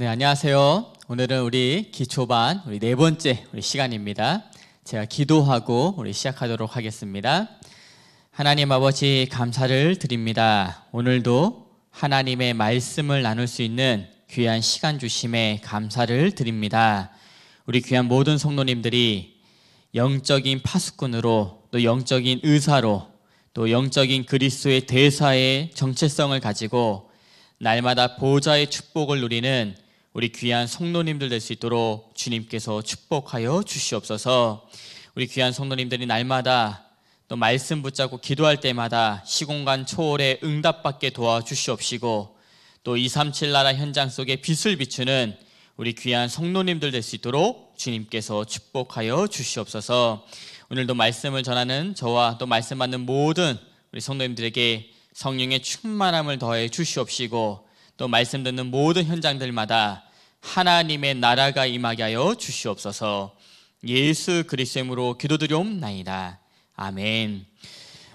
네, 안녕하세요. 오늘은 우리 기초반 우리 네 번째 우리 시간입니다. 제가 기도하고 우리 시작하도록 하겠습니다. 하나님 아버지 감사를 드립니다. 오늘도 하나님의 말씀을 나눌 수 있는 귀한 시간 주심에 감사를 드립니다. 우리 귀한 모든 성도님들이 영적인 파수꾼으로 또 영적인 의사로 또 영적인 그리스도의 대사의 정체성을 가지고 날마다 보좌의 축복을 누리는 우리 귀한 성도님들 될 수 있도록 주님께서 축복하여 주시옵소서. 우리 귀한 성도님들이 날마다 또 말씀 붙잡고 기도할 때마다 시공간 초월의 응답받게 도와주시옵시고 또237 나라 현장 속에 빛을 비추는 우리 귀한 성도님들 될 수 있도록 주님께서 축복하여 주시옵소서. 오늘도 말씀을 전하는 저와 또 말씀 받는 모든 우리 성도님들에게 성령의 충만함을 더해 주시옵시고 또 말씀 듣는 모든 현장들마다 하나님의 나라가 임하게 하여 주시옵소서. 예수 그리스도로 기도드리옵나이다. 아멘.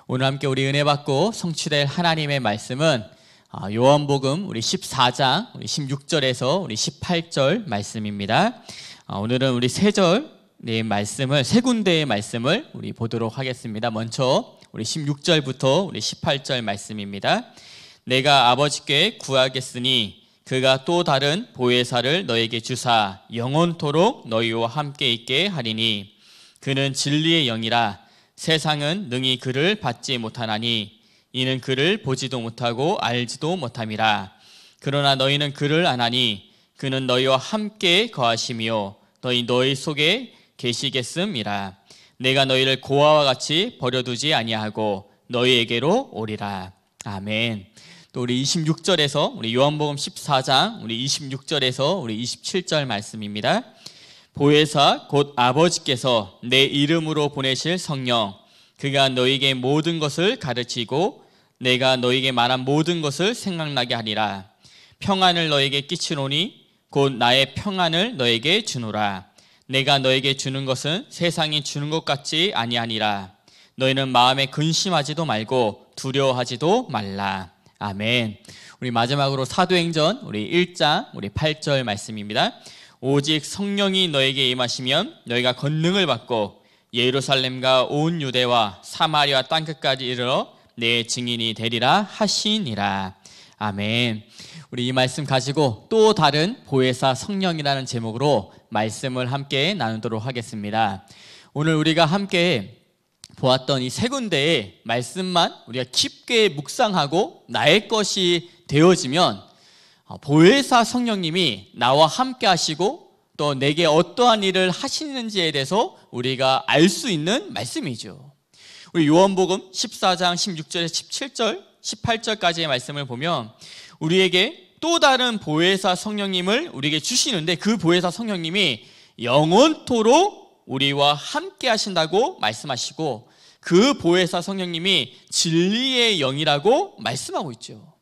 오늘 함께 우리 은혜 받고 성취될 하나님의 말씀은 아, 요한복음 우리 14장 우리 16절에서 우리 18절 말씀입니다. 아, 오늘은 우리 세절의 말씀을 세 군데의 말씀을 우리 보도록 하겠습니다. 먼저 우리 16절부터 우리 18절 말씀입니다. 내가 아버지께 구하겠으니 그가 또 다른 보혜사를 너에게 주사 영원토록 너희와 함께 있게 하리니 그는 진리의 영이라 세상은 능히 그를 받지 못하나니 이는 그를 보지도 못하고 알지도 못함이라 그러나 너희는 그를 안하니 그는 너희와 함께 거하시며 너희 너희 속에 계시겠음이라 내가 너희를 고아와 같이 버려두지 아니하고 너희에게로 오리라 아멘 또 우리 26절에서 우리 요한복음 14장 우리 26절에서 우리 27절 말씀입니다. 보혜사 곧 아버지께서 내 이름으로 보내실 성령 그가 너에게 모든 것을 가르치고 내가 너에게 말한 모든 것을 생각나게 하리라 평안을 너에게 끼치노니 곧 나의 평안을 너에게 주노라 내가 너에게 주는 것은 세상이 주는 것 같지 아니하니라 너희는 마음에 근심하지도 말고 두려워하지도 말라 아멘. 우리 마지막으로 사도행전 우리 1장 우리 8절 말씀입니다. 오직 성령이 너에게 임하시면 너희가 권능을 받고 예루살렘과 온 유대와 사마리아 땅 끝까지 이르러 내 증인이 되리라 하시니라. 아멘. 우리 이 말씀 가지고 또 다른 보혜사 성령이라는 제목으로 말씀을 함께 나누도록 하겠습니다. 오늘 우리가 함께 보았던 이 세 군데의 말씀만 우리가 깊게 묵상하고 나의 것이 되어지면 아, 보혜사 성령님이 나와 함께 하시고 또 내게 어떠한 일을 하시는지에 대해서 우리가 알 수 있는 말씀이죠. 우리 요한복음 14장 16절에 17절, 18절까지의 말씀을 보면 우리에게 또 다른 보혜사 성령님을 우리에게 주시는데 그 보혜사 성령님이 영원토록 우리와 함께 하신다고 말씀하시고 그 보혜사 성령님이 진리의 영이라고 말씀하고 있죠.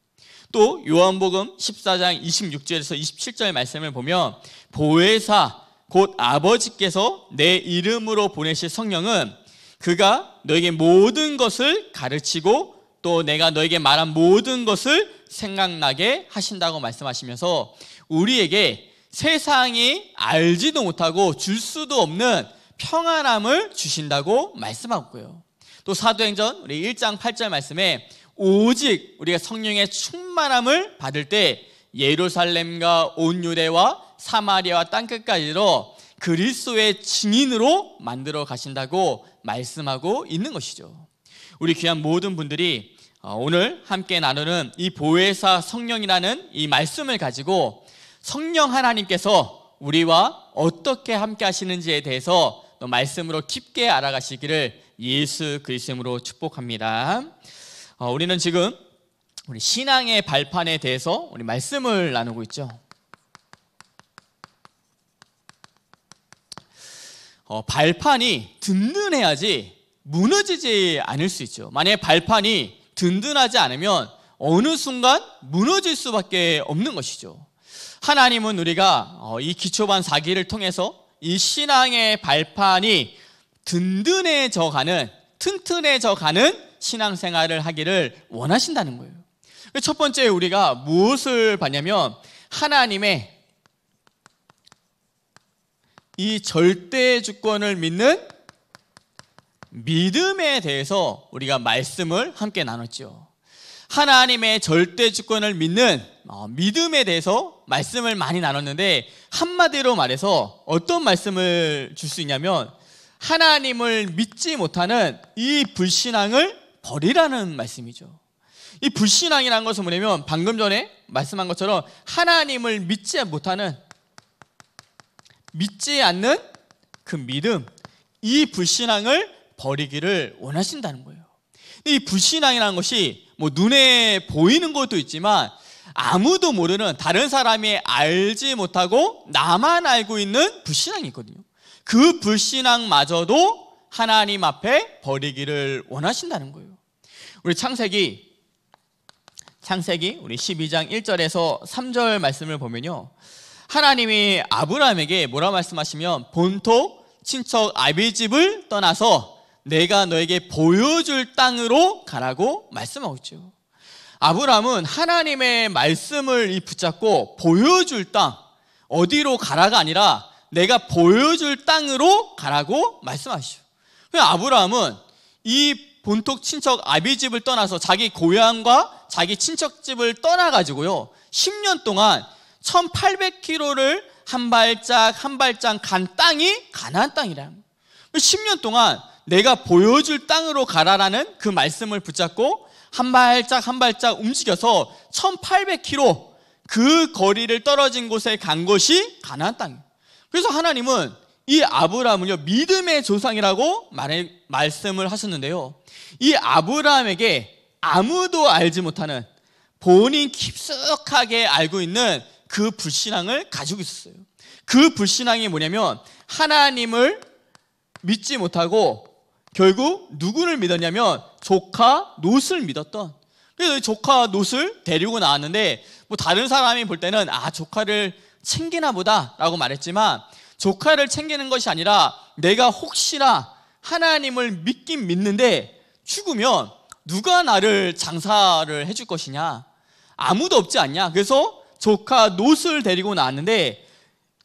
또 요한복음 14장 26절에서 27절 말씀을 보면 보혜사 곧 아버지께서 내 이름으로 보내실 성령은 그가 너에게 모든 것을 가르치고 또 내가 너에게 말한 모든 것을 생각나게 하신다고 말씀하시면서 우리에게 세상이 알지도 못하고 줄 수도 없는 평안함을 주신다고 말씀하고요. 또 사도행전 우리 1장 8절 말씀에 오직 우리가 성령의 충만함을 받을 때 예루살렘과 온 유대와 사마리아와 땅 끝까지로 그리스도의 증인으로 만들어 가신다고 말씀하고 있는 것이죠. 우리 귀한 모든 분들이 어, 오늘 함께 나누는 이 보혜사 성령이라는 이 말씀을 가지고 성령 하나님께서 우리와 어떻게 함께 하시는지에 대해서 말씀으로 깊게 알아가시기를 예수 그리스도 이름으로 축복합니다. 어, 우리는 지금 우리 신앙의 발판에 대해서 우리 말씀을 나누고 있죠. 어, 발판이 든든해야지 무너지지 않을 수 있죠. 만약에 발판이 든든하지 않으면 어느 순간 무너질 수밖에 없는 것이죠. 하나님은 우리가 어, 이 기초반 사기를 통해서 이 신앙의 발판이 든든해져가는 튼튼해져가는 신앙생활을 하기를 원하신다는 거예요. 첫 번째 우리가 무엇을 봤냐면 하나님의 이 절대 주권을 믿는 믿음에 대해서 우리가 말씀을 함께 나눴죠. 하나님의 절대 주권을 믿는 어, 믿음에 대해서 말씀을 많이 나눴는데 한마디로 말해서 어떤 말씀을 줄 수 있냐면 하나님을 믿지 못하는 이 불신앙을 버리라는 말씀이죠. 이 불신앙이라는 것은 뭐냐면 방금 전에 말씀한 것처럼 하나님을 믿지 못하는 믿지 않는 그 믿음 이 불신앙을 버리기를 원하신다는 거예요. 이 불신앙이라는 것이 뭐 눈에 보이는 것도 있지만 아무도 모르는 다른 사람이 알지 못하고 나만 알고 있는 불신앙이 있거든요. 그 불신앙마저도 하나님 앞에 버리기를 원하신다는 거예요. 우리 창세기 창세기 우리 12장 1절에서 3절 말씀을 보면요. 하나님이 아브라함에게 뭐라 말씀하시면 본토 친척 아비 집을 떠나서 내가 너에게 보여줄 땅으로 가라고 말씀하고 있죠. 아브라함은 하나님의 말씀을 붙잡고 보여줄 땅 어디로 가라가 아니라 내가 보여줄 땅으로 가라고 말씀하시오 그러니까 아브라함은 이 본토 친척 아비 집을 떠나서 자기 고향과 자기 친척 집을 떠나가지고요. 10년 동안 1800km를 한 발짝 한 발짝 간 땅이 가나 땅이라는 10년 동안 내가 보여줄 땅으로 가라라는 그 말씀을 붙잡고 한 발짝 한 발짝 움직여서 1800km 그 거리를 떨어진 곳에 간 곳이 가나 땅이에요. 그래서 하나님은 이 아브라함을요 믿음의 조상이라고 말 말씀을 하셨는데요. 이 아브라함에게 아무도 알지 못하는 본인 깊숙하게 알고 있는 그 불신앙을 가지고 있었어요. 그 불신앙이 뭐냐면 하나님을 믿지 못하고 결국 누구를 믿었냐면 조카 롯을 믿었던 그래서 조카 롯을 데리고 나왔는데 뭐 다른 사람이 볼 때는 아 조카를 챙기나 보다라고 말했지만 조카를 챙기는 것이 아니라 내가 혹시나 하나님을 믿긴 믿는데 죽으면 누가 나를 장사를 해줄 것이냐? 아무도 없지 않냐? 그래서 조카 롯을 데리고 나왔는데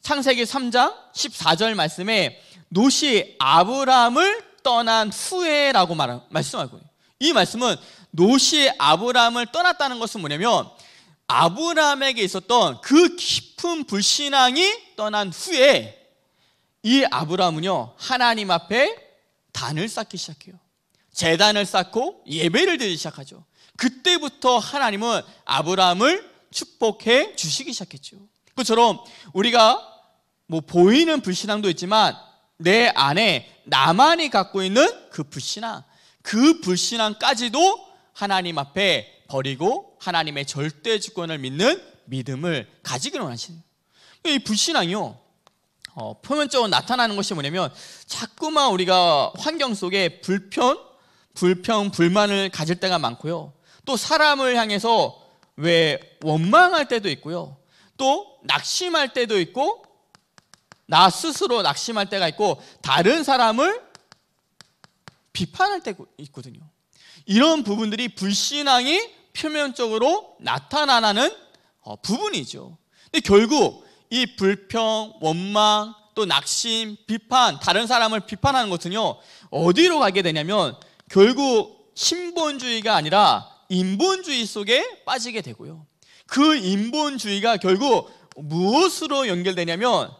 창세기 3장 14절 말씀에 노이아브라함을 떠난 후에라고 말씀하고 이 말씀은 노이아브라함을 떠났다는 것은 뭐냐면 아브라함에게 있었던 그 깊은 불신앙이 떠난 후에 이 아브라함은요 하나님 앞에 단을 쌓기 시작해요. 재단을 쌓고 예배를 드리기 시작하죠. 그때부터 하나님은 아브라함을 축복해 주시기 시작했죠. 그처럼 우리가 뭐 보이는 불신앙도 있지만 내 안에 나만이 갖고 있는 그 불신앙, 그 불신앙까지도 하나님 앞에 버리고 하나님의 절대 주권을 믿는 믿음을 가지기로 원하시는 이 불신앙이요. 어, 표면적으로 나타나는 것이 뭐냐면 자꾸만 우리가 환경 속에 불편, 불평, 불만을 가질 때가 많고요. 또 사람을 향해서 왜 원망할 때도 있고요. 또 낙심할 때도 있고 나 스스로 낙심할 때가 있고 다른 사람을 비판할 때가 있거든요. 이런 부분들이 불신앙이 표면적으로 나타나는 어, 부분이죠. 근데 결국 이 불평, 원망, 또 낙심, 비판, 다른 사람을 비판하는 것은요, 어디로 가게 되냐면 결국 신본주의가 아니라 인본주의 속에 빠지게 되고요. 그 인본주의가 결국 무엇으로 연결되냐면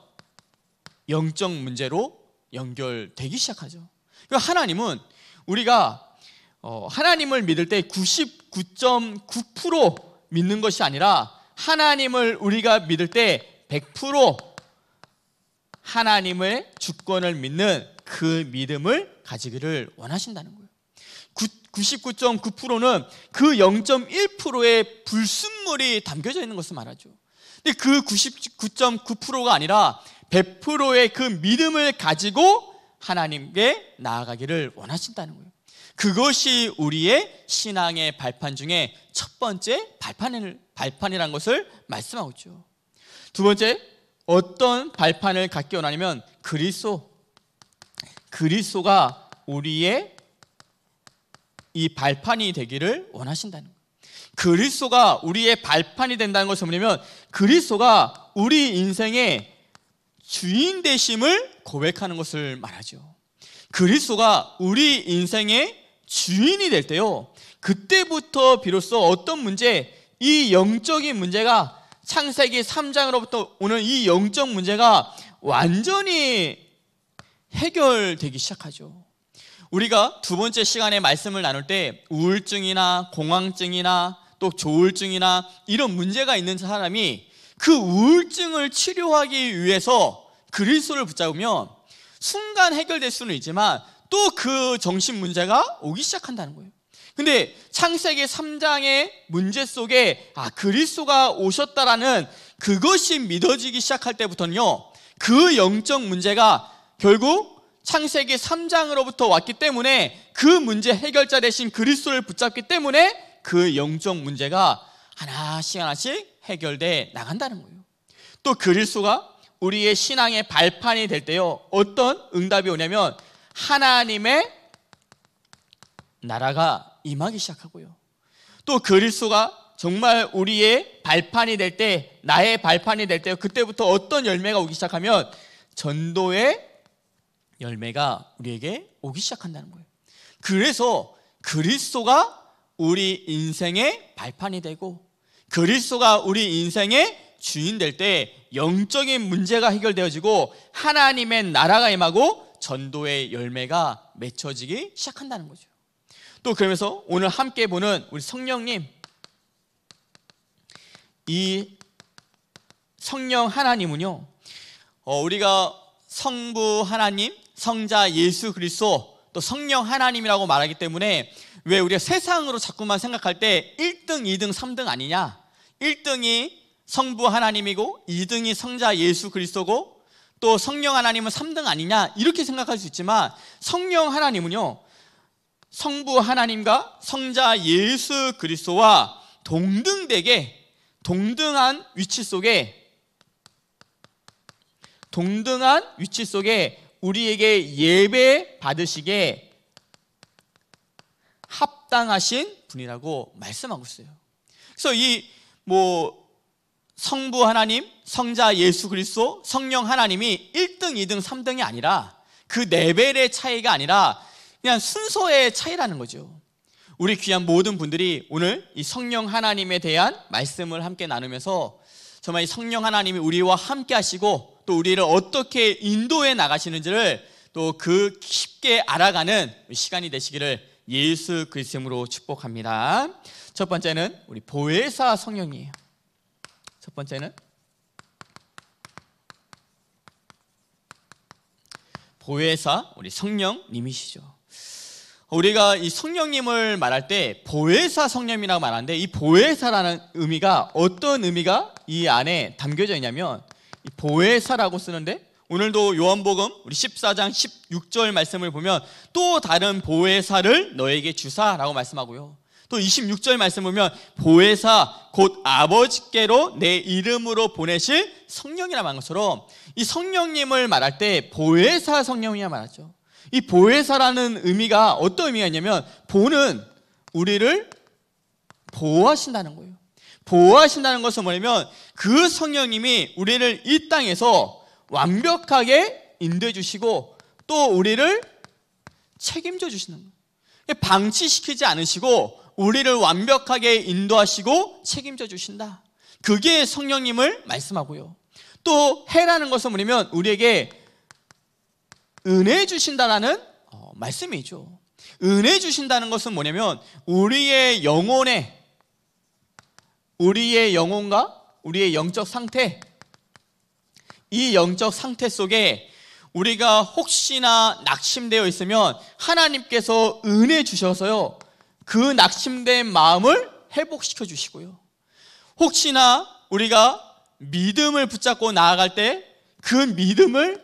영적 문제로 연결되기 시작하죠. 하나님은 우리가 어, 하나님을 믿을 때99.9% 믿는 것이 아니라 하나님을 우리가 믿을 때 100% 하나님의 주권을 믿는 그 믿음을 가지기를 원하신다는 거예요. 99.9%는 그 0.1%의 불순물이 담겨져 있는 것을 말하죠. 근데 그 99.9%가 아니라 100%의 그 믿음을 가지고 하나님께 나아가기를 원하신다는 거예요. 그것이 우리의 신앙의 발판 중에 첫 번째 발판을, 발판이라는 것을 말씀하고 있죠. 두 번째, 어떤 발판을 갖기 원하냐면 그리스도. 그리스도가 우리의 이 발판이 되기를 원하신다는 거예요. 그리스도가 우리의 발판이 된다는 것은 뭐냐면 그리스도가 우리 인생의 주인 되심을 고백하는 것을 말하죠. 그리스도가 우리 인생의 주인이 될 때요. 그때부터 비로소 어떤 문제, 이 영적인 문제가 창세기 3장으로부터 오는 이 영적 문제가 완전히 해결되기 시작하죠. 우리가 두 번째 시간에 말씀을 나눌 때 우울증이나 공황증이나 또 조울증이나 이런 문제가 있는 사람이 그 우울증을 치료하기 위해서 그리스도를 붙잡으면 순간 해결될 수는 있지만 또그 정신 문제가 오기 시작한다는 거예요. 근데 창세기 3장의 문제 속에 아 그리스도가 오셨다라는 그것이 믿어지기 시작할 때부터는요. 그 영적 문제가 결국 창세기 3장으로부터 왔기 때문에 그 문제 해결자 대신 그리스도를 붙잡기 때문에 그 영적 문제가 하나씩 하나씩 해결돼 나간다는 거예요. 또 그리스도가 우리의 신앙의 발판이 될 때요. 어떤 응답이 오냐면 하나님의 나라가 임하기 시작하고요. 또 그리스도가 정말 우리의 발판이 될 때, 나의 발판이 될 때, 그때부터 어떤 열매가 오기 시작하면 전도의 열매가 우리에게 오기 시작한다는 거예요. 그래서 그리스도가 우리 인생의 발판이 되고 그리스도가 우리 인생의 주인 될 때 영적인 문제가 해결되어지고 하나님의 나라가 임하고 전도의 열매가 맺혀지기 시작한다는 거죠. 또 그러면서 오늘 함께 보는 우리 성령님 이 성령 하나님은요. 어, 우리가 성부 하나님, 성자 예수 그리스도, 또 성령 하나님이라고 말하기 때문에 왜 우리가 세상으로 자꾸만 생각할 때 1등, 2등, 3등 아니냐? 1등이 성부 하나님이고 2등이 성자 예수 그리스도고 또 성령 하나님은 3등 아니냐 이렇게 생각할 수 있지만 성령 하나님은요 성부 하나님과 성자 예수 그리스도와 동등되게 동등한 위치 속에 동등한 위치 속에 우리에게 예배 받으시게 합당하신 분이라고 말씀하고 있어요. 그래서 이뭐 성부 하나님, 성자 예수 그리스도, 성령 하나님이 1등, 2등, 3등이 아니라 그 레벨의 네 차이가 아니라 그냥 순서의 차이라는 거죠. 우리 귀한 모든 분들이 오늘 이 성령 하나님에 대한 말씀을 함께 나누면서 정말 이 성령 하나님이 우리와 함께 하시고 또 우리를 어떻게 인도해 나가시는지를 또 그 깊게 알아가는 시간이 되시기를 예수 그리스도로 축복합니다. 첫 번째는 우리 보혜사 성령이에요. 첫 번째는 보혜사 우리 성령님이시죠. 우리가 이 성령님을 말할 때 보혜사 성령이라고 말하는데 이 보혜사라는 의미가 어떤 의미가 이 안에 담겨져 있냐면 이 보혜사라고 쓰는데 오늘도 요한복음 우리 14장 16절 말씀을 보면 또 다른 보혜사를 너에게 주사라고 말씀하고요. 또 26절 말씀 보면 보혜사 곧 아버지께로 내 이름으로 보내실 성령이라는 것처럼 이 성령님을 말할 때 보혜사 성령이라 말하죠. 이 보혜사라는 의미가 어떤 의미가 있냐면 보는 우리를 보호하신다는 거예요. 보호하신다는 것은 뭐냐면 그 성령님이 우리를 이 땅에서 완벽하게 인도해 주시고 또 우리를 책임져 주시는 거예요. 방치시키지 않으시고 우리를 완벽하게 인도하시고 책임져 주신다. 그게 성령님을 말씀하고요. 또 해라는 것은 뭐냐면 우리에게 은혜 주신다라는 어, 말씀이죠. 은혜 주신다는 것은 뭐냐면 우리의 영혼에 우리의 영혼과 우리의 영적 상태 이 영적 상태 속에 우리가 혹시나 낙심되어 있으면 하나님께서 은혜 주셔서요. 그 낙심된 마음을 회복시켜 주시고요. 혹시나 우리가 믿음을 붙잡고 나아갈 때 그 믿음을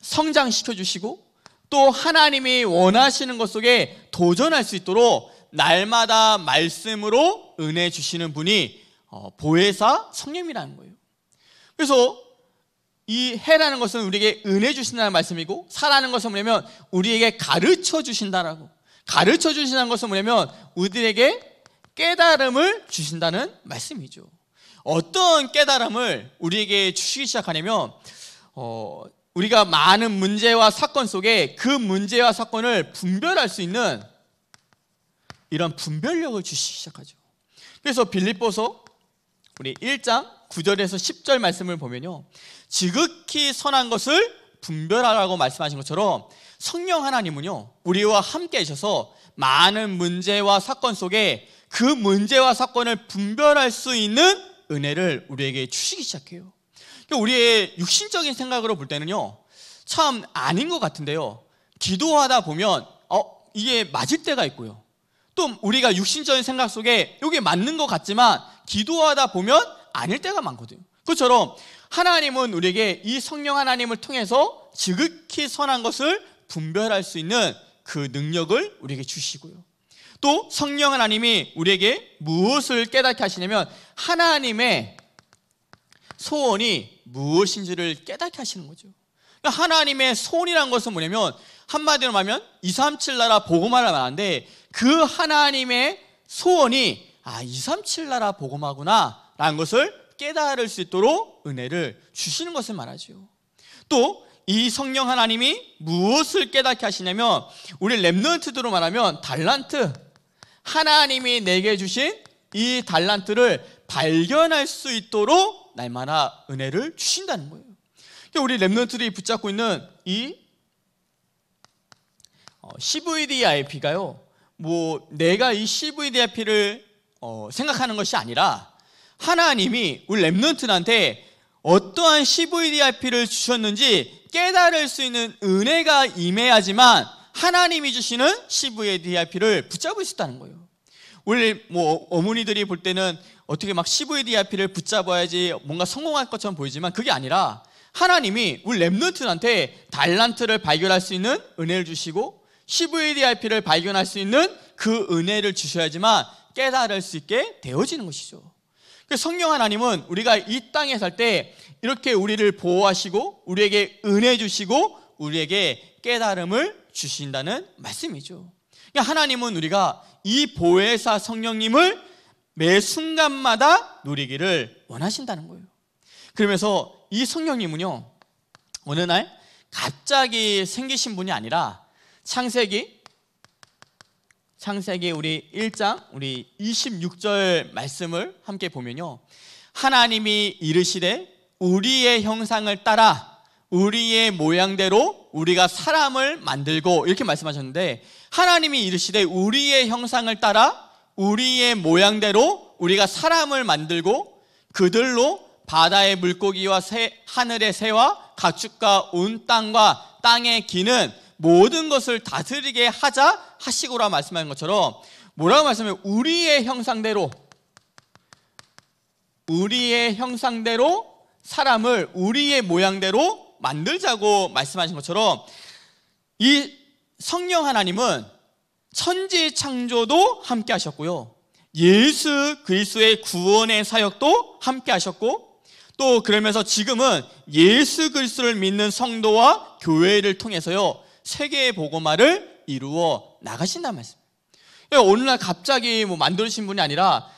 성장시켜 주시고 또 하나님이 원하시는 것 속에 도전할 수 있도록 날마다 말씀으로 은혜 주시는 분이 어, 보혜사 성령이라는 거예요. 그래서 이 해라는 것은 우리에게 은혜 주신다는 말씀이고 사라는 것은 뭐냐면 우리에게 가르쳐 주신다라고 가르쳐 주신다는 것은 뭐냐면 우리들에게 깨달음을 주신다는 말씀이죠. 어떤 깨달음을 우리에게 주시기 시작하냐면 어, 우리가 많은 문제와 사건 속에 그 문제와 사건을 분별할 수 있는 이런 분별력을 주시기 시작하죠. 그래서 빌립보서 우리 1장 9절에서 10절 말씀을 보면요. 지극히 선한 것을 분별하라고 말씀하신 것처럼 성령 하나님은요, 우리와 함께 하셔서 많은 문제와 사건 속에 그 문제와 사건을 분별할 수 있는 은혜를 우리에게 주시기 시작해요. 그러니까 우리의 육신적인 생각으로 볼 때는요, 참 아닌 것 같은데요. 기도하다 보면, 어, 이게 맞을 때가 있고요. 또 우리가 육신적인 생각 속에 이게 맞는 것 같지만, 기도하다 보면 아닐 때가 많거든요. 그처럼 하나님은 우리에게 이 성령 하나님을 통해서 지극히 선한 것을 분별할 수 있는 그 능력을 우리에게 주시고요. 또 성령 하나님이 우리에게 무엇을 깨닫게 하시냐면 하나님의 소원이 무엇인지를 깨닫게 하시는 거죠. 그러니까 하나님의 소원이란 것은 뭐냐면 한마디로 말하면 237 나라 복음화라 말하는데 그 하나님의 소원이 아, 237 나라 복음화구나 라는 것을 깨달을 수 있도록 은혜를 주시는 것을 말하죠. 또이 성령 하나님이 무엇을 깨닫게 하시냐면 우리 랩넌트들로 말하면 달란트 하나님이 내게 주신 이 달란트를 발견할 수 있도록 날마다 은혜를 주신다는 거예요. 그러니까 우리 랩넌트들이 붙잡고 있는 이 어, CVDIP가요. 뭐 내가 이 CVDIP를 어, 생각하는 것이 아니라 하나님이 우리 랩넌트한테 어떠한 CVDIP를 주셨는지 깨달을 수 있는 은혜가 임해야지만 하나님이 주시는 CVDIP를 붙잡을 수 있다는 거예요. 원래 뭐 어머니들이 볼 때는 어떻게 막 CVDIP를 붙잡아야지 뭔가 성공할 것처럼 보이지만 그게 아니라 하나님이 우리 랩런트한테 달란트를 발견할 수 있는 은혜를 주시고 CVDIP를 발견할 수 있는 그 은혜를 주셔야지만 깨달을 수 있게 되어지는 것이죠. 그 성령 하나님은 우리가 이 땅에 살 때 이렇게 우리를 보호하시고 우리에게 은혜 주시고 우리에게 깨달음을 주신다는 말씀이죠. 그러니까 하나님은 우리가 이 보혜사 성령님을 매 순간마다 누리기를 원하신다는 거예요. 그러면서 이 성령님은요, 어느 날 갑자기 생기신 분이 아니라 창세기 창세기 우리 1장 우리 26절 말씀을 함께 보면요. 하나님이 이르시되 우리의 형상을 따라 우리의 모양대로 우리가 사람을 만들고 이렇게 말씀하셨는데 하나님이 이르시되 우리의 형상을 따라 우리의 모양대로 우리가 사람을 만들고 그들로 바다의 물고기와 새, 하늘의 새와 가축과 온 땅과 땅의 기는 모든 것을 다스리게 하자 하시고라 말씀하는 것처럼 뭐라고 말씀하면 우리의 형상대로 우리의 형상대로 사람을 우리의 모양대로 만들자고 말씀하신 것처럼 이 성령 하나님은 천지 창조도 함께 하셨고요. 예수 그리스도의 구원의 사역도 함께 하셨고 또 그러면서 지금은 예수 그리스도를 믿는 성도와 교회를 통해서요. 세계의 보고화를 이루어 나가신다는 말씀. 그니 예, 오늘날 갑자기 뭐 만들어진 분이 아니라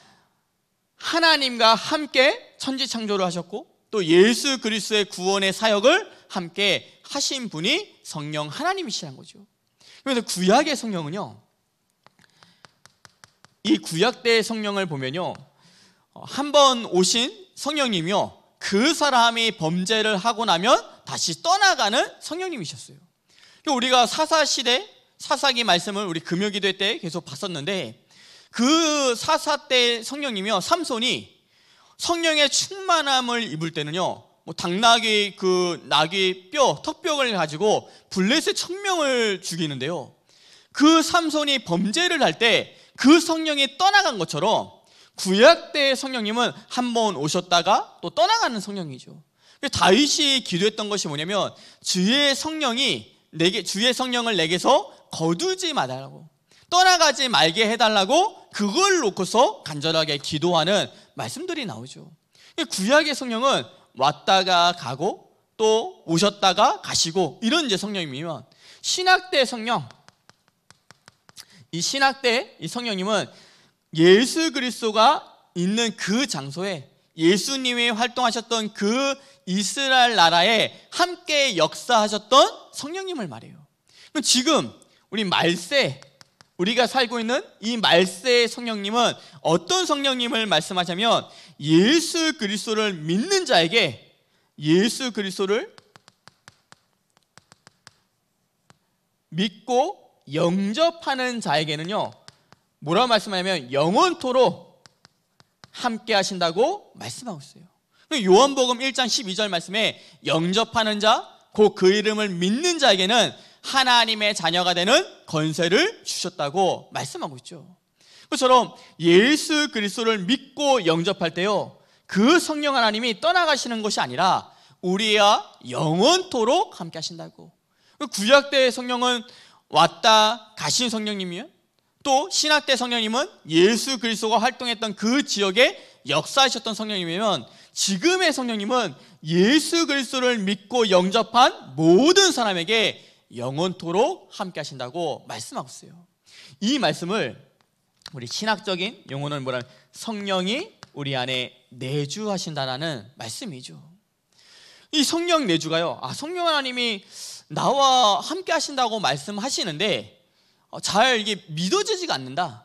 하나님과 함께 천지 창조를 하셨고 또 예수 그리스도의 구원의 사역을 함께 하신 분이 성령 하나님이시란 거죠. 그래서 구약의 성령은요. 이 구약대의 성령을 보면요. 어, 한번 오신 성령님이요. 그 사람이 범죄를 하고 나면 다시 떠나가는 성령님이셨어요. 그러니까 우리가 사사시대 사사기 말씀을 우리 금요기도 때 계속 봤었는데 그 사사 때 성령이며 삼손이 성령의 충만함을 입을 때는요 뭐 당나귀 그 나귀 뼈 턱뼈를 가지고 블레셋 천명을 죽이는데요 그 삼손이 범죄를 할 때 그 성령이 떠나간 것처럼 구약 때 성령님은 한 번 오셨다가 또 떠나가는 성령이죠. 그 다윗이 기도했던 것이 뭐냐면 주의 성령이 내게 주의 성령을 내게서 거두지 말라고 떠나가지 말게 해달라고 그걸 놓고서 간절하게 기도하는 말씀들이 나오죠. 구약의 성령은 왔다가 가고 또 오셨다가 가시고 이런 이제 성령이면 신학대 성령 이 신학대 이 성령님은 예수 그리스도가 있는 그 장소에 예수님이 활동하셨던 그 이스라엘 나라에 함께 역사하셨던 성령님을 말해요. 그럼 지금 우리 말세 우리가 살고 있는 이 말세의 성령님은 어떤 성령님을 말씀하자면 예수 그리스도를 믿는 자에게 예수 그리스도를 믿고 영접하는 자에게는요. 뭐라 말씀하냐면 영원토록 함께 하신다고 말씀하고 있어요. 그 요한복음 1장 12절 말씀에 영접하는 자, 곧 그 이름을 믿는 자에게는 하나님의 자녀가 되는 권세를 주셨다고 말씀하고 있죠. 그처럼 예수 그리스도를 믿고 영접할 때요. 그 성령 하나님이 떠나가시는 것이 아니라 우리와 영원토록 함께 하신다고. 그 구약때의 성령은 왔다 가신 성령님이요. 또 신학 때 성령님은 예수 그리스도가 활동했던 그 지역에 역사하셨던 성령님이면 지금의 성령님은 예수 그리스도를 믿고 영접한 모든 사람에게 영원토록 함께 하신다고 말씀하고 있어요. 이 말씀을 우리 신학적인 용어는 뭐라 성령이 우리 안에 내주하신다라는 말씀이죠. 이 성령 내주가요. 아, 성령 하나님이 나와 함께 하신다고 말씀하시는데 어, 잘 이게 믿어지지가 않는다.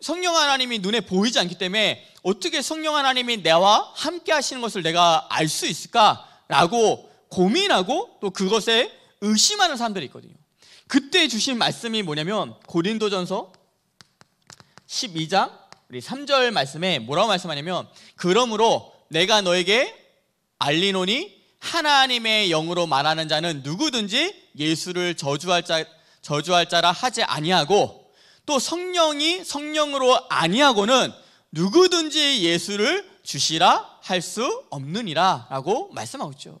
성령 하나님이 눈에 보이지 않기 때문에 어떻게 성령 하나님이 나와 함께 하시는 것을 내가 알 수 있을까라고 고민하고 또 그것에 의심하는 사람들이 있거든요. 그때 주신 말씀이 뭐냐면 고린도전서 12장 우리 3절 말씀에 뭐라고 말씀하냐면 그러므로 내가 너에게 알리노니 하나님의 영으로 말하는 자는 누구든지 예수를 저주할 자 저주할 자라 하지 아니하고 또 성령이 성령으로 아니하고는 누구든지 예수를 주시라 할 수 없느니라라고 말씀하고 있죠.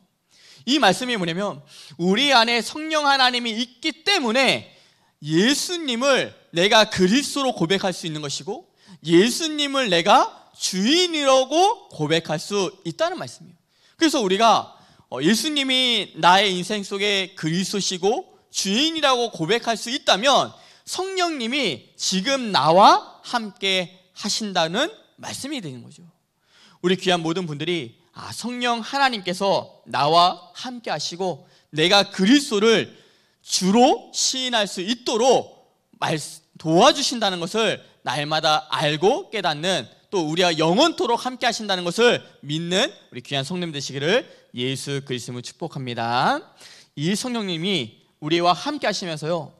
이 말씀이 뭐냐면 우리 안에 성령 하나님이 있기 때문에 예수님을 내가 그리스로 고백할 수 있는 것이고 예수님을 내가 주인이라고 고백할 수 있다는 말씀이에요. 그래서 우리가 어, 예수님이 나의 인생 속에 그리스시고 주인이라고 고백할 수 있다면 성령님이 지금 나와 함께 하신다는 말씀이 되는 거죠. 우리 귀한 모든 분들이 아, 성령 하나님께서 나와 함께 하시고 내가 그리스도를 주로 시인할 수 있도록 도와주신다는 것을 날마다 알고 깨닫는 또 우리와 영원토록 함께 하신다는 것을 믿는 우리 귀한 성님 되시기를 예수 그리스도 축복합니다. 이 성령님이 우리와 함께 하시면서요.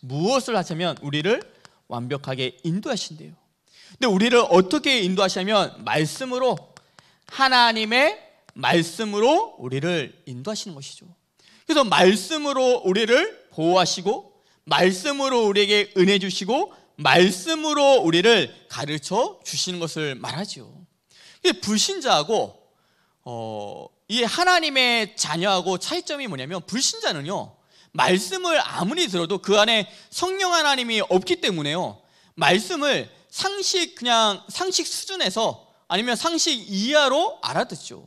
무엇을 하시면 우리를 완벽하게 인도하신대요. 근데 우리를 어떻게 인도하시면 말씀으로 하나님의 말씀으로 우리를 인도하시는 것이죠. 그래서 말씀으로 우리를 보호하시고 말씀으로 우리에게 은혜 주시고 말씀으로 우리를 가르쳐 주시는 것을 말하죠. 불신자하고 어, 이 하나님의 자녀하고 차이점이 뭐냐면 불신자는요 말씀을 아무리 들어도 그 안에 성령 하나님이 없기 때문에요. 말씀을 상식 그냥 상식 수준에서 아니면 상식 이하로 알아듣죠.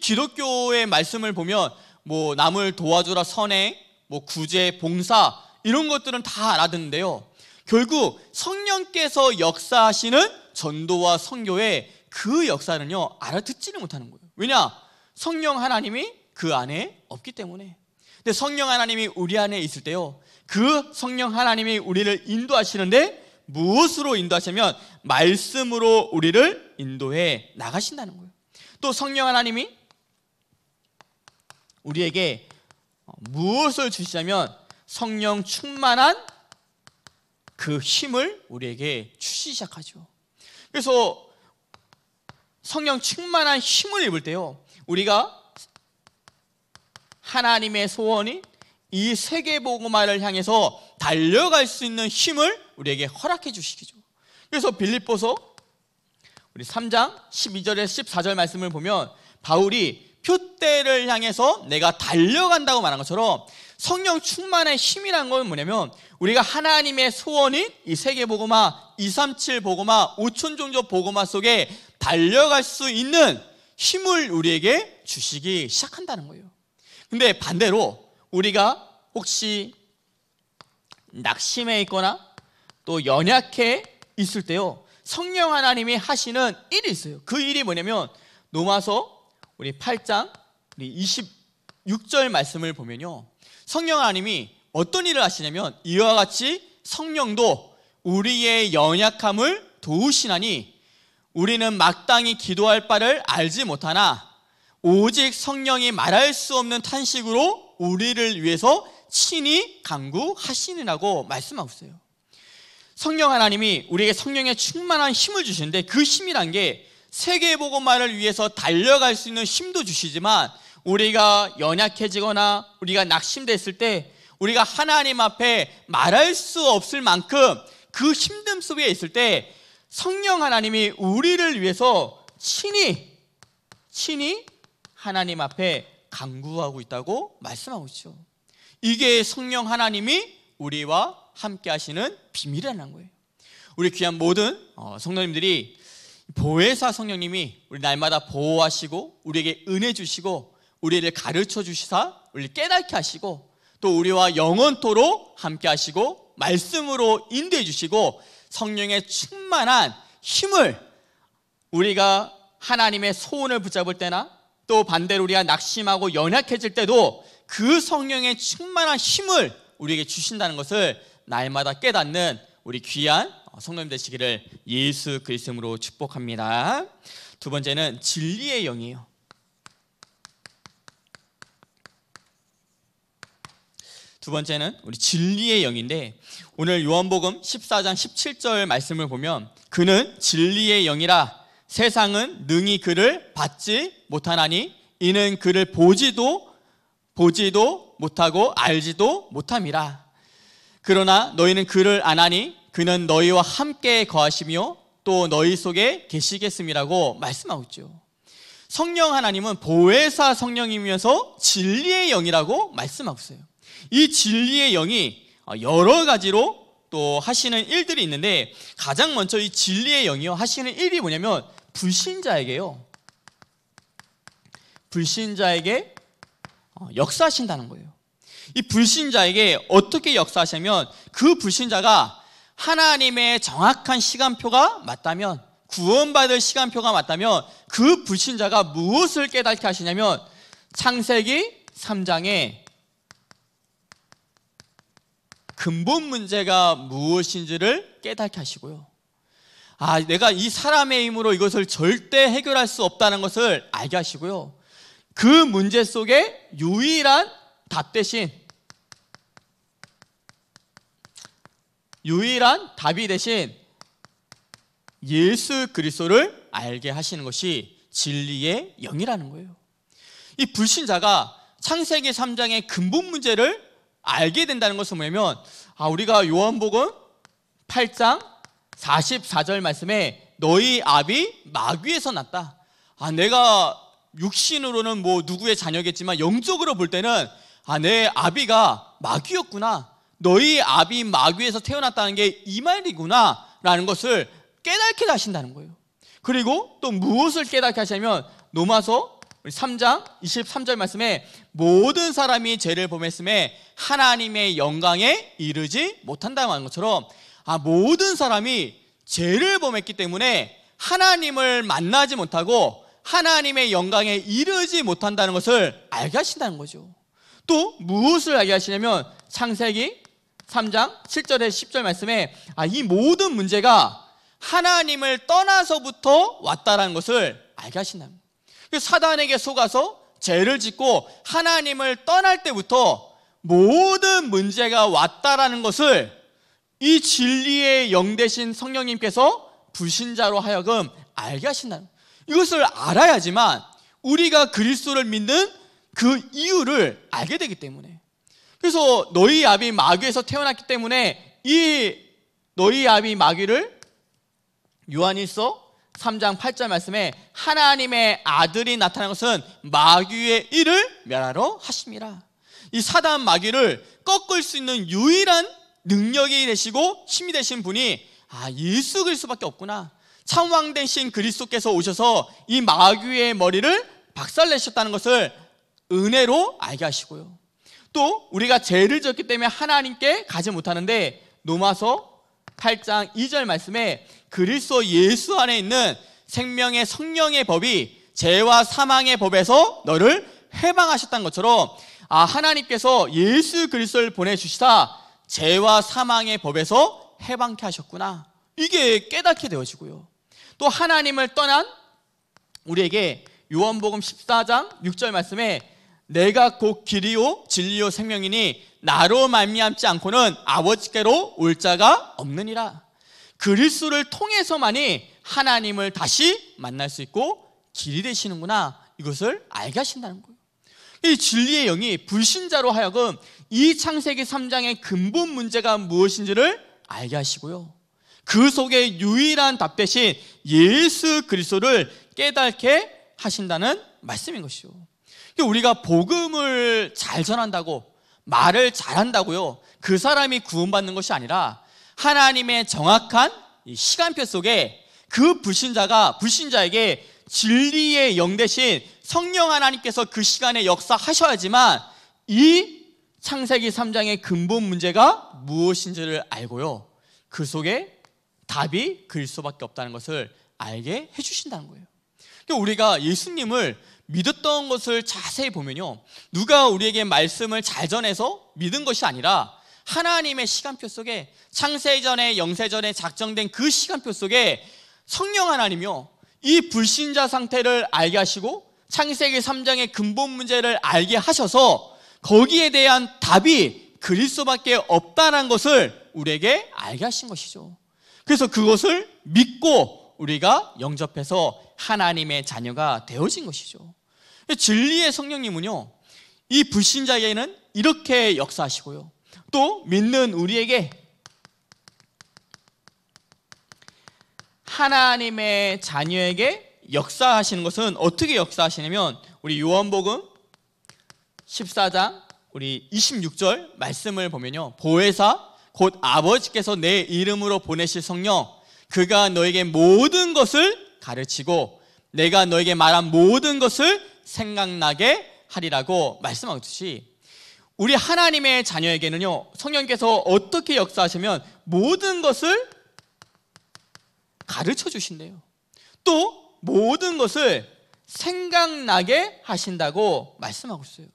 기독교의 말씀을 보면 뭐 남을 도와주라 선행, 뭐 구제, 봉사 이런 것들은 다 알아듣는데요. 결국 성령께서 역사하시는 전도와 선교의 그 역사는요 알아듣지는 못하는 거예요. 왜냐? 성령 하나님이 그 안에 없기 때문에. 근데 성령 하나님이 우리 안에 있을 때요. 그 성령 하나님이 우리를 인도하시는데 무엇으로 인도하시면 말씀으로 우리를 인도해 나가신다는 거예요. 또 성령 하나님이 우리에게 어, 무엇을 주시냐면 성령 충만한 그 힘을 우리에게 주시 시작하죠. 그래서 성령 충만한 힘을 입을 때요. 우리가 하나님의 소원이 이 세계 보고화를 향해서 달려갈 수 있는 힘을 우리에게 허락해 주시기죠. 그래서 빌립보서 우리 3장 12절에서 14절 말씀을 보면 바울이 표대를 향해서 내가 달려간다고 말한 것처럼 성령 충만의 힘이란 건 뭐냐면 우리가 하나님의 소원인 이 세계 복음화, 237 복음화, 5천 종족 복음화 속에 달려갈 수 있는 힘을 우리에게 주시기 시작한다는 거예요. 근데 반대로 우리가 혹시 낙심해 있거나 또 연약해 있을 때요. 성령 하나님이 하시는 일이 있어요. 그 일이 뭐냐면 노마서 우리 8장 우리 26절 말씀을 보면요. 성령 하나님이 어떤 일을 하시냐면 이와 같이 성령도 우리의 연약함을 도우시나니 우리는 마땅히 기도할 바를 알지 못하나 오직 성령이 말할 수 없는 탄식으로 우리를 위해서 친히 강구하시느라고 말씀하고 있어요. 성령 하나님이 우리에게 성령의 충만한 힘을 주시는데 그 힘이란 게 세계보고만을 위해서 달려갈 수 있는 힘도 주시지만 우리가 연약해지거나 우리가 낙심됐을 때 우리가 하나님 앞에 말할 수 없을 만큼 그 힘듦 속에 있을 때 성령 하나님이 우리를 위해서 친히 친히 하나님 앞에 강구하고 있다고 말씀하고 있죠. 이게 성령 하나님이 우리와 함께 하시는 비밀이라는 거예요. 우리 귀한 모든 어, 성령님들이 보혜사 성령님이 우리 날마다 보호하시고 우리에게 은혜 주시고 우리를 가르쳐 주시사 우리를 깨닫게 하시고 또 우리와 영원토록 함께 하시고 말씀으로 인도해 주시고 성령의 충만한 힘을 우리가 하나님의 소원을 붙잡을 때나 또 반대로 우리가 낙심하고 연약해질 때도 그 성령의 충만한 힘을 우리에게 주신다는 것을 날마다 깨닫는 우리 귀한 성령 되시기를 예수 그리스도로 축복합니다. 두 번째는 진리의 영이에요. 두 번째는 우리 진리의 영인데 오늘 요한복음 14장 17절 말씀을 보면 그는 진리의 영이라 세상은 능히 그를 받지 못하나니 이는 그를 보지도 보지도 못하고 알지도 못함이라. 그러나 너희는 그를 안하니 그는 너희와 함께 거하시며 또 너희 속에 계시겠음이라고 말씀하고 있죠. 성령 하나님은 보혜사 성령이면서 진리의 영이라고 말씀하고 있어요. 이 진리의 영이 여러 가지로 또 하시는 일들이 있는데 가장 먼저 이 진리의 영이요 하시는 일이 뭐냐면 불신자에게요. 불신자에게 어, 역사하신다는 거예요. 이 불신자에게 어떻게 역사하시면 그 불신자가 하나님의 정확한 시간표가 맞다면 구원받을 시간표가 맞다면 그 불신자가 무엇을 깨닫게 하시냐면 창세기 3장에 근본 문제가 무엇인지를 깨닫게 하시고요. 아, 내가 이 사람의 힘으로 이것을 절대 해결할 수 없다는 것을 알게 하시고요. 그 문제 속에 유일한 답 대신 유일한 답이 대신 예수 그리스도를 알게 하시는 것이 진리의 영이라는 거예요. 이 불신자가 창세기 3장의 근본 문제를 알게 된다는 것은 뭐냐면 아 우리가 요한복음 8장 44절 말씀에 너희 아비 마귀에서 났다. 아 내가 육신으로는 뭐 누구의 자녀겠지만 영적으로 볼 때는 아, 내 아비가 마귀였구나. 너희 아비 마귀에서 태어났다는 게 이 말이구나. 라는 것을 깨닫게 하신다는 거예요. 그리고 또 무엇을 깨닫게 하시냐면 로마서 3장 23절 말씀에 모든 사람이 죄를 범했음에 하나님의 영광에 이르지 못한다는 것처럼 아 모든 사람이 죄를 범했기 때문에 하나님을 만나지 못하고 하나님의 영광에 이르지 못한다는 것을 알게 하신다는 거죠. 또 무엇을 알게 하시냐면 창세기 3장 7절에 10절 말씀에 아, 이 모든 문제가 하나님을 떠나서부터 왔다라는 것을 알게 하신다는 거예요. 그 사단에게 속아서 죄를 짓고 하나님을 떠날 때부터 모든 문제가 왔다라는 것을 이 진리의 영 대신 성령님께서 불신자로 하여금 알게 하신다는 이것을 알아야지만 우리가 그리스도를 믿는 그 이유를 알게 되기 때문에 그래서 너희 아비 마귀에서 태어났기 때문에 이 너희 아비 마귀를 요한일서 3장 8절 말씀에 하나님의 아들이 나타난 것은 마귀의 일을 멸하러 하십니다. 이 사단 마귀를 꺾을 수 있는 유일한 능력이 되시고 힘이 되신 분이 아 예수 그리스도밖에 없구나. 참왕 대신 그리스도께서 오셔서 이 마귀의 머리를 박살내셨다는 것을 은혜로 알게 하시고요. 또 우리가 죄를 졌기 때문에 하나님께 가지 못하는데 노마서 8장 2절 말씀에 그리스도 예수 안에 있는 생명의 성령의 법이 죄와 사망의 법에서 너를 해방하셨다는 것처럼 아 하나님께서 예수 그리스도를 보내 주시다 죄와 사망의 법에서 해방케 하셨구나. 이게 깨닫게 되어지고요. 또 하나님을 떠난 우리에게 요한복음 14장 6절 말씀에 내가 곧 길이요 진리요 생명이니 나로 말미암지 않고는 아버지께로 올 자가 없느니라. 그리스도를 통해서만이 하나님을 다시 만날 수 있고 길이 되시는구나 이것을 알게 하신다는 거예요. 이 진리의 영이 불신자로 하여금 이 창세기 3장의 근본 문제가 무엇인지를 알게 하시고요. 그 속에 유일한 답대신 예수 그리스도를 깨닫게 하신다는 말씀인 것이요. 그러니까 우리가 복음을 잘 전한다고 말을 잘한다고요. 그 사람이 구원받는 것이 아니라 하나님의 정확한 시간표 속에 그 불신자가 불신자에게 진리의 영 대신 성령 하나님께서 그 시간에 역사하셔야지만 이 창세기 3장의 근본 문제가 무엇인지를 알고요. 그 속에 답이 그일 수밖에 없다는 것을 알게 해주신다는 거예요. 그러니까 우리가 예수님을 믿었던 것을 자세히 보면요. 누가 우리에게 말씀을 잘 전해서 믿은 것이 아니라 하나님의 시간표 속에 창세전에 영세전에 작정된 그 시간표 속에 성령 하나님이요. 이 불신자 상태를 알게 하시고 창세기 3장의 근본 문제를 알게 하셔서 거기에 대한 답이 그리스밖에 없다는 것을 우리에게 알게 하신 것이죠. 그래서 그것을 믿고 우리가 영접해서 하나님의 자녀가 되어진 것이죠. 진리의 성령님은요, 이 불신자에게는 이렇게 역사하시고요. 또 믿는 우리에게 하나님의 자녀에게 역사하시는 것은 어떻게 역사하시냐면 우리 요한복음 14장 우리 26절 말씀을 보면요. 보혜사 곧 아버지께서 내 이름으로 보내실 성령 그가 너에게 모든 것을 가르치고 내가 너에게 말한 모든 것을 생각나게 하리라고 말씀하듯이 우리 하나님의 자녀에게는요 성령께서 어떻게 역사하시면 모든 것을 가르쳐 주신대요 또 모든 것을 생각나게 하신다고 말씀하고 있어요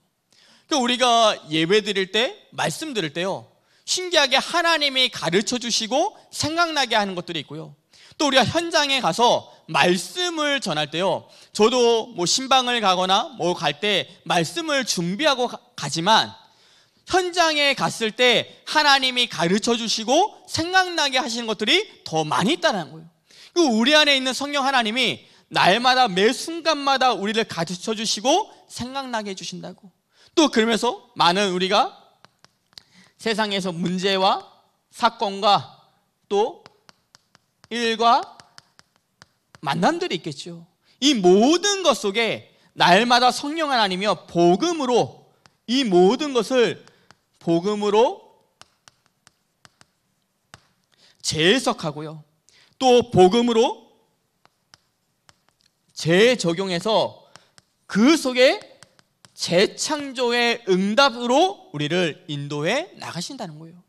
그러니까 우리가 예배 드릴 때 말씀 드릴 때요 신기하게 하나님이 가르쳐 주시고 생각나게 하는 것들이 있고요. 또 우리가 현장에 가서 말씀을 전할 때요. 저도 뭐 신방을 가거나 뭐 갈 때 말씀을 준비하고 가지만 현장에 갔을 때 하나님이 가르쳐 주시고 생각나게 하시는 것들이 더 많이 있다는 거예요. 그 우리 안에 있는 성령 하나님이 날마다 매 순간마다 우리를 가르쳐 주시고 생각나게 해 주신다고. 또 그러면서 많은 우리가 세상에서 문제와 사건과 또 일과 만남들이 있겠죠. 이 모든 것 속에 날마다 성령 하나님이며 복음으로 이 모든 것을 복음으로 재해석하고요. 또 복음으로 재적용해서 그 속에 재창조의 응답으로 우리를 인도해 나가신다는 거예요.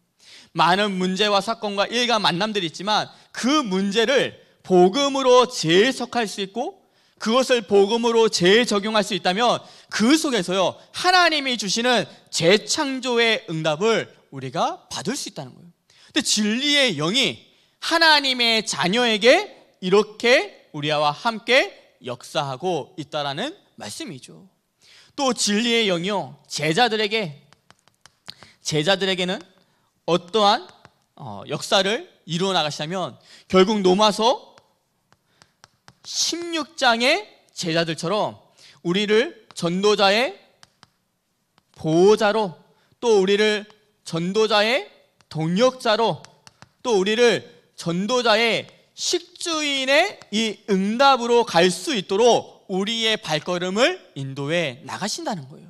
많은 문제와 사건과 일과 만남들이 있지만 그 문제를 복음으로 재해석할 수 있고 그것을 복음으로 재적용할 수 있다면 그 속에서요 하나님이 주시는 재창조의 응답을 우리가 받을 수 있다는 거예요. 근데 진리의 영이 하나님의 자녀에게 이렇게 우리와 함께 역사하고 있다라는 말씀이죠. 또 진리의 영이요 제자들에게 제자들에게는 어떠한 어, 역사를 이루어 나가시냐면 결국 로마서 16장의 제자들처럼 우리를 전도자의 보호자로 또 우리를 전도자의 동력자로 또 우리를 전도자의 식주인의 이 응답으로 갈 수 있도록 우리의 발걸음을 인도해 나가신다는 거예요.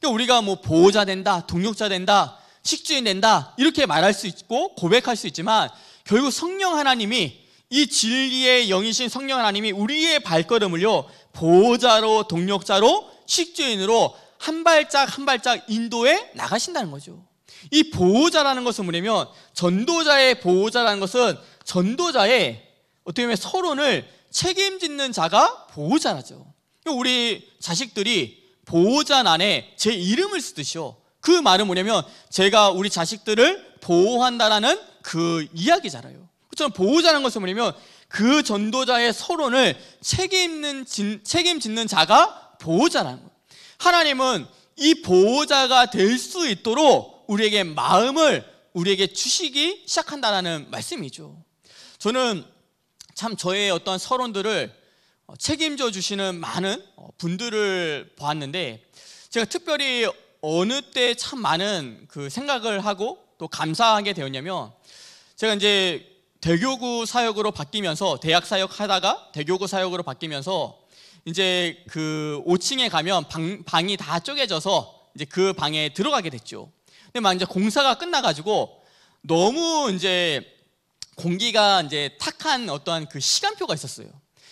그러니까 우리가 뭐 보호자 된다, 동력자 된다, 식주인 된다 이렇게 말할 수 있고 고백할 수 있지만 결국 성령 하나님이 이 진리의 영이신 성령 하나님이 우리의 발걸음을요 보호자로 동력자로 식주인으로 한 발짝 한 발짝 인도해 나가신다는 거죠. 이 보호자라는 것은 뭐냐면 전도자의 보호자라는 것은 전도자의 어떻게 보면 서론을 책임짓는 자가 보호자라죠. 그러니까 우리 자식들이 보호자 안에 제 이름을 쓰듯이요. 그 말은 뭐냐면 제가 우리 자식들을 보호한다라는 그 이야기잖아요. 그처럼 그렇죠? 보호자라는 것은 뭐냐면 그 전도자의 서론을 책임는 책임짓는 자가 보호자라는 거예요. 하나님은 이 보호자가 될 수 있도록 우리에게 마음을 우리에게 주시기 시작한다라는 말씀이죠. 저는 참 저의 어떤 서론들을 어, 책임져 주시는 많은 어, 분들을 보았는데 제가 특별히 어느 때 참 많은 그 생각을 하고 또 감사하게 되었냐면 제가 이제 대교구 사역으로 바뀌면서 대학 사역 하다가 대교구 사역으로 바뀌면서 이제 그 5층에 가면 방, 방이 다 쪼개져서 이제 그 방에 들어가게 됐죠. 근데 막 이제 공사가 끝나가지고 너무 이제 공기가 이제 탁한 어떠한 그 시간표가 있었어요.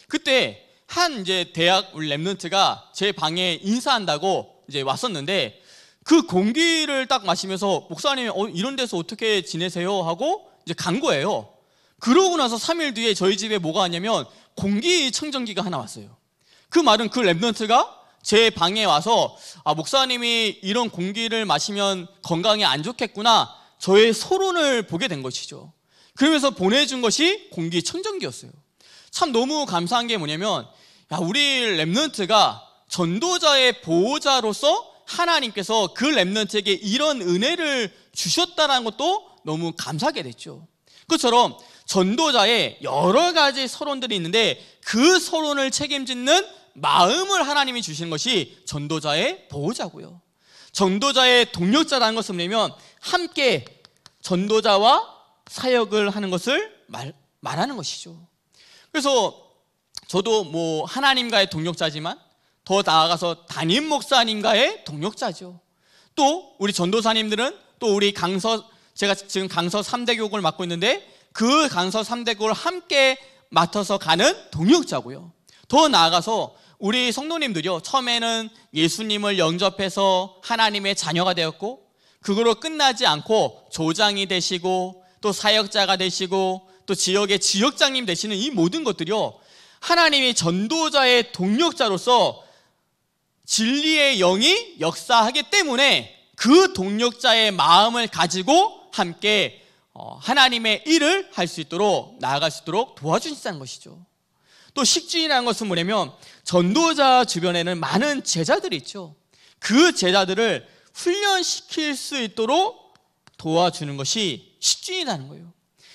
그때 한 이제 대학 우리 랩런트가 제 방에 인사한다고 이제 왔었는데 그 공기를 딱 마시면서 목사님 어, 이런 데서 어떻게 지내세요 하고 이제 간 거예요. 그러고 나서 3일 뒤에 저희 집에 뭐가 왔냐면 공기 청정기가 하나 왔어요. 그 말은 그 랩런트가 제 방에 와서 아 목사님이 이런 공기를 마시면 건강에 안 좋겠구나 저의 소론을 보게 된 것이죠. 그러면서 보내준 것이 공기청정기였어요. 참 너무 감사한 게 뭐냐면 야, 우리 랩런트가 전도자의 보호자로서 하나님께서 그 랩런트에게 이런 은혜를 주셨다는 것도 너무 감사하게 됐죠. 그처럼 전도자의 여러 가지 서론들이 있는데 그 서론을 책임짓는 마음을 하나님이 주시 것이 전도자의 보호자고요. 전도자의 동력자라는 것은 뭐면 함께 전도자와 사역을 하는 것을 말, 말하는 것이죠. 그래서 저도 뭐 하나님과의 동력자지만더 나아가서 담임 목사님과의 동력자죠또 우리 전도사님들은 또 우리 강서 제가 지금 강서 3대 교육을 맡고 있는데 그 강서 3대 교육을 함께 맡아서 가는 동력자고요더 나아가서 우리 성도님들이요. 처음에는 예수님을 영접해서 하나님의 자녀가 되었고 그거로 끝나지 않고 조장이 되시고 또 사역자가 되시고 또 지역의 지역장님 되시는 이 모든 것들이요. 하나님이 전도자의 동력자로서 진리의 영이 역사하기 때문에 그 동력자의 마음을 가지고 함께 어, 하나님의 일을 할 수 있도록 나아갈 수 있도록 도와주신다는 것이죠. 또 식주인이라는 것은 뭐냐면 전도자 주변에는 많은 제자들이 있죠. 그 제자들을 훈련시킬 수 있도록 도와주는 것이 식중이라는 거예요.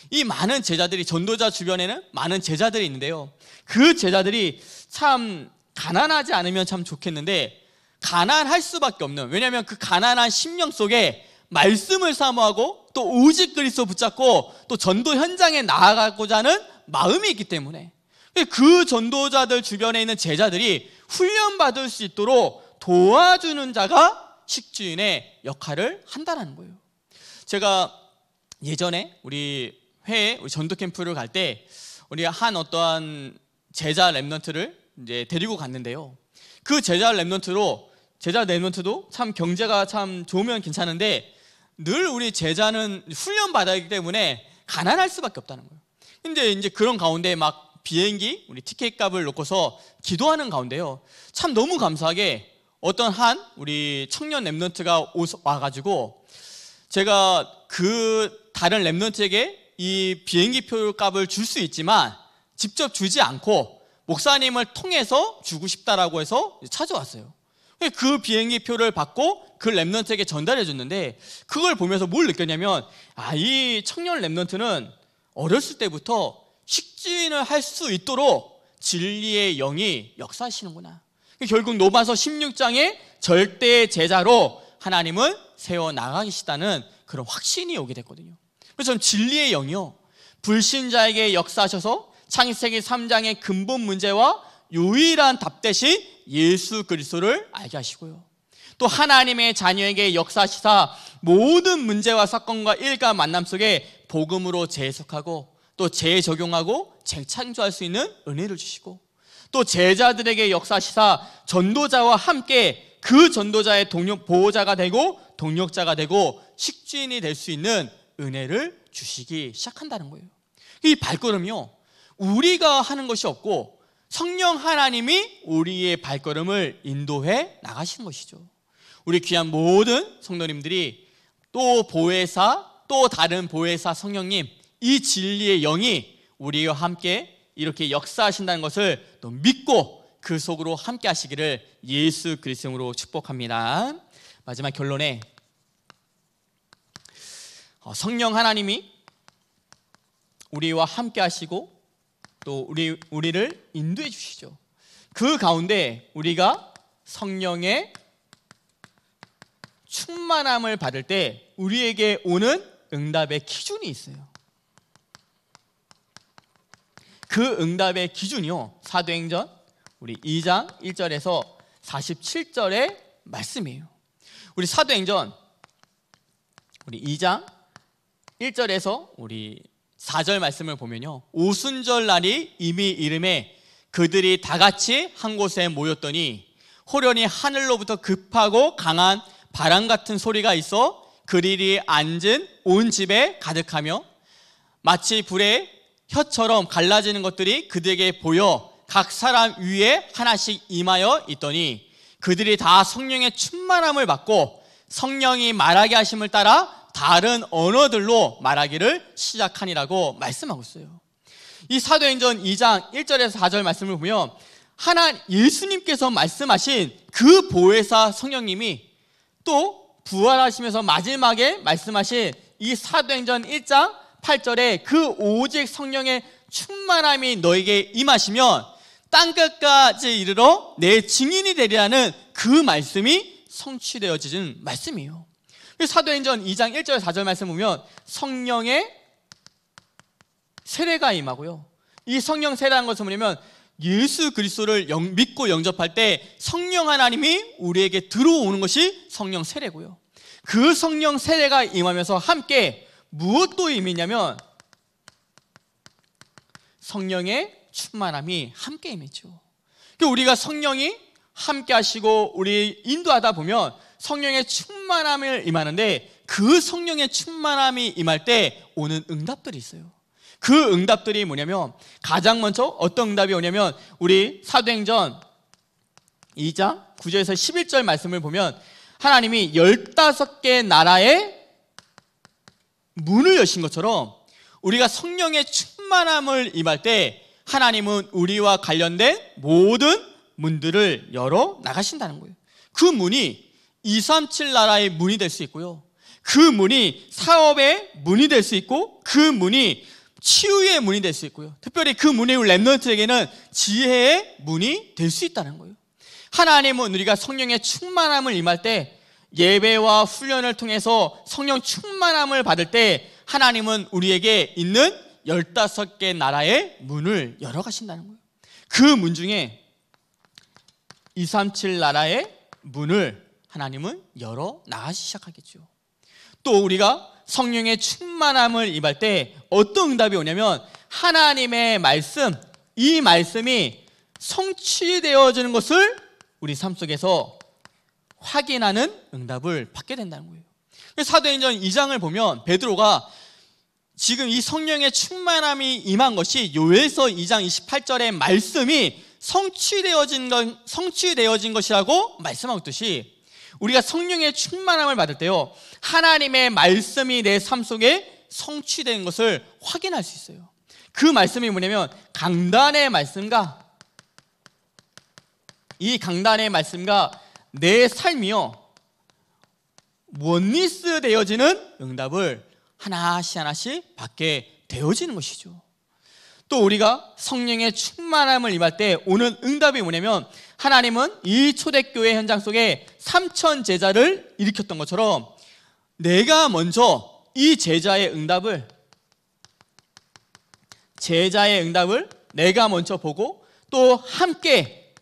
이 많은 제자들이 전도자 주변에는 많은 제자들이 있는데요. 그 제자들이 참 가난하지 않으면 참 좋겠는데 가난할 수밖에 없는 왜냐하면 그 가난한 심령 속에 말씀을 사모하고 또 오직 그리스도 붙잡고 또 전도 현장에 나아가고자 하는 마음이 있기 때문에 그 전도자들 주변에 있는 제자들이 훈련받을 수 있도록 도와주는 자가 식주인의 역할을 한다는 거예요. 제가 예전에 우리 회에 우리 전도 캠프를 갈 때 우리 한 어떠한 제자 랩넌트를 이제 데리고 갔는데요. 그 제자 랩넌트로 제자 랩넌트도 참 경제가 참 좋으면 괜찮은데 늘 우리 제자는 훈련 받아야 하기 때문에 가난할 수밖에 없다는 거예요. 근데 이제 그런 가운데 막 비행기 우리 티켓 값을 놓고서 기도하는 가운데요. 참 너무 감사하게 어떤 한 우리 청년 랩넌트가 와가지고 제가 그 다른 랩런트에게이 비행기표 값을 줄 수 있지만 직접 주지 않고 목사님을 통해서 주고 싶다라고 해서 찾아왔어요. 그 비행기 표를 받고 그 랩런트에게 전달해 줬는데 그걸 보면서 뭘 느꼈냐면 아 이 청년 랩런트는 어렸을 때부터 식진을 할 수 있도록 진리의 영이 역사하시는구나. 결국 노마서 16장의 절대 제자로 하나님은 세워 나가시다는 그런 확신이 오게 됐거든요. 그래서 진리의 영이요. 불신자에게 역사하셔서 창세기 3장의 근본 문제와 유일한 답 대신 예수 그리스도를 알게 하시고요. 또 하나님의 자녀에게 역사시사 모든 문제와 사건과 일과 만남 속에 복음으로 재해석하고 또 재적용하고 재창조할 수 있는 은혜를 주시고 또 제자들에게 역사시사 전도자와 함께 그 전도자의 동료 보호자가 되고 동력자가 되고 식주인이 될 수 있는 은혜를 주시기 시작한다는 거예요. 이 발걸음이요. 우리가 하는 것이 없고 성령 하나님이 우리의 발걸음을 인도해 나가시는 것이죠. 우리 귀한 모든 성도님들이 또 보혜사, 또 다른 보혜사 성령님, 이 진리의 영이 우리와 함께 이렇게 역사하신다는 것을 또 믿고 그 속으로 함께 하시기를 예수 그리스도로 축복합니다. 마지막 결론에 어, 성령 하나님이 우리와 함께 하시고 또 우리 우리를 인도해 주시죠. 그 가운데 우리가 성령의 충만함을 받을 때 우리에게 오는 응답의 기준이 있어요. 그 응답의 기준이요. 사도행전 우리 2장 1절에서 47절의 말씀이에요. 우리 사도행전 우리 2장 1절에서 우리 4절 말씀을 보면요. 오순절 날이 이미 이름에 그들이 다 같이 한 곳에 모였더니 호련히 하늘로부터 급하고 강한 바람 같은 소리가 있어 그들이 앉은 온 집에 가득하며 마치 불에 혀처럼 갈라지는 것들이 그들에게 보여 각 사람 위에 하나씩 임하여 있더니 그들이 다 성령의 충만함을 받고 성령이 말하게 하심을 따라 다른 언어들로 말하기를 시작하니라고 말씀하고 있어요. 이 사도행전 2장 1절에서 4절 말씀을 보면 하나 예수님께서 말씀하신 그 보혜사 성령님이 또 부활하시면서 마지막에 말씀하신 이 사도행전 1장 8절에 그 오직 성령의 충만함이 너에게 임하시면 땅끝까지 이르러 내 증인이 되리라는 그 말씀이 성취되어지는 말씀이에요. 사도행전 2장 1절 4절 말씀 보면 성령의 세례가 임하고요. 이 성령 세례라는 것은 뭐냐면 예수 그리스도를 영, 믿고 영접할 때 성령 하나님이 우리에게 들어오는 것이 성령 세례고요. 그 성령 세례가 임하면서 함께 무엇도 임했냐면 성령의 충만함이 함께 임했죠. 그러니까 우리가 성령이 함께 하시고 우리 인도하다 보면 성령의 충만함을 임하는데 그 성령의 충만함이 임할 때 오는 응답들이 있어요. 그 응답들이 뭐냐면 가장 먼저 어떤 응답이 오냐면 우리 사도행전 2장 9절에서 11절 말씀을 보면 하나님이 15개 나라의 문을 여신 것처럼 우리가 성령의 충만함을 임할 때 하나님은 우리와 관련된 모든 문들을 열어 나가신다는 거예요. 그 문이 237 나라의 문이 될 수 있고요. 그 문이 사업의 문이 될 수 있고 그 문이 치유의 문이 될 수 있고요. 특별히 그 문이 우리 랩런트에게는 지혜의 문이 될 수 있다는 거예요. 하나님은 우리가 성령의 충만함을 임할 때 예배와 훈련을 통해서 성령 충만함을 받을 때 하나님은 우리에게 있는 열다섯 개 나라의 문을 열어가신다는 거예요. 그 문 중에 237 나라의 문을 하나님은 열어 나가시 시작하겠죠. 또 우리가 성령의 충만함을 입할 때 어떤 응답이 오냐면 하나님의 말씀, 이 말씀이 성취되어지는 것을 우리 삶 속에서 확인하는 응답을 받게 된다는 거예요. 사도행전 2장을 보면 베드로가 지금 이 성령의 충만함이 임한 것이 요에서 2장 28절의 말씀이 성취되어진 건 성취되어진 것이라고 말씀하고 있듯이 우리가 성령의 충만함을 받을 때요 하나님의 말씀이 내 삶 속에 성취된 것을 확인할 수 있어요. 그 말씀이 뭐냐면 강단의 말씀과 이 강단의 말씀과 내 삶이요 원리스 되어지는 응답을 하나씩 하나씩 받게 되어지는 것이죠. 또 우리가 성령의 충만함을 임할 때 오는 응답이 뭐냐면 하나님은 이 초대교회 현장 속에 삼천 제자를 일으켰던 것처럼 내가 먼저 이 제자의 응답을 제자의 응답을 내가 먼저 보고 또 함께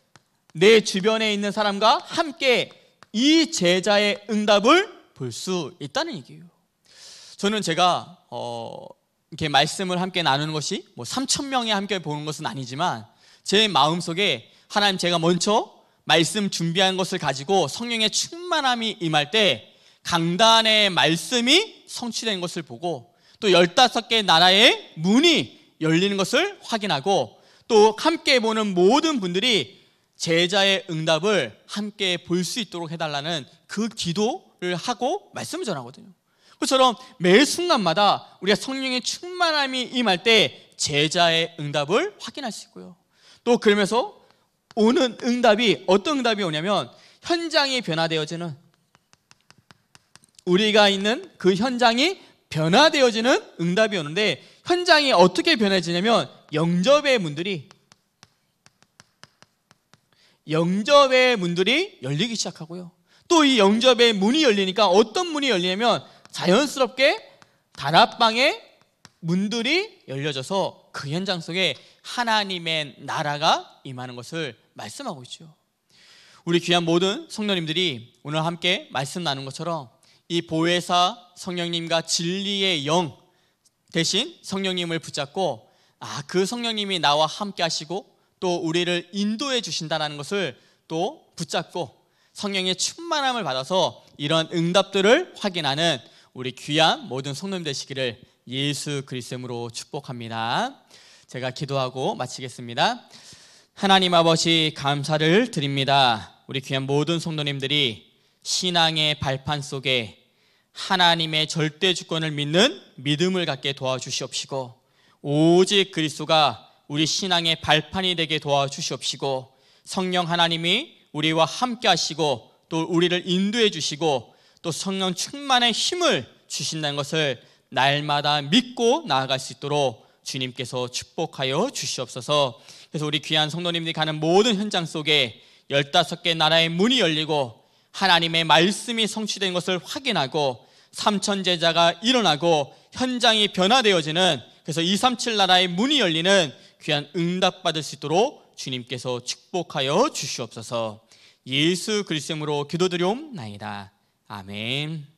내 주변에 있는 사람과 함께 이 제자의 응답을 볼 수 있다는 얘기예요. 저는 제가 어, 이렇게 말씀을 함께 나누는 것이 뭐 3천 명이 함께 보는 것은 아니지만 제 마음 속에 하나님 제가 먼저 말씀 준비한 것을 가지고 성령의 충만함이 임할 때 강단의 말씀이 성취된 것을 보고 또 열다섯 개 나라의 문이 열리는 것을 확인하고 또 함께 보는 모든 분들이 제자의 응답을 함께 볼 수 있도록 해달라는 그 기도를 하고 말씀을 전하거든요. 그처럼 매 순간마다 우리가 성령의 충만함이 임할 때 제자의 응답을 확인하시고요또 그러면서 오는 응답이 어떤 응답이 오냐면 현장이 변화되어지는 우리가 있는 그 현장이 변화되어지는 응답이 오는데 현장이 어떻게 변해지냐면 영접의 문들이 영접의 문들이 열리기 시작하고요. 또 이 영접의 문이 열리니까 어떤 문이 열리냐면 자연스럽게 다락방의 문들이 열려져서 그 현장 속에 하나님의 나라가 임하는 것을 말씀하고 있죠. 우리 귀한 모든 성도님들이 오늘 함께 말씀 나눈 것처럼 이 보혜사 성령님과 진리의 영 대신 성령님을 붙잡고 아, 그 성령님이 나와 함께 하시고 또 우리를 인도해 주신다는 것을 또 붙잡고 성령의 충만함을 받아서 이런 응답들을 확인하는 우리 귀한 모든 성님 되시기를 예수 그리스도로 축복합니다. 제가 기도하고 마치겠습니다. 하나님 아버지 감사를 드립니다. 우리 귀한 모든 성도님들이 신앙의 발판 속에 하나님의 절대 주권을 믿는 믿음을 갖게 도와주시옵시고 오직 그리스도가 우리 신앙의 발판이 되게 도와주시옵시고 성령 하나님이 우리와 함께 하시고 또 우리를 인도해 주시고 또 성령 충만의 힘을 주신다는 것을 날마다 믿고 나아갈 수 있도록 주님께서 축복하여 주시옵소서. 그래서 우리 귀한 성도님들이 가는 모든 현장 속에 15개 나라의 문이 열리고 하나님의 말씀이 성취된 것을 확인하고 삼천 제자가 일어나고 현장이 변화되어지는 그래서 237 나라의 문이 열리는 귀한 응답 받을 수 있도록 주님께서 축복하여 주시옵소서. 예수 그리스도로 기도드려옵나이다. 아멘.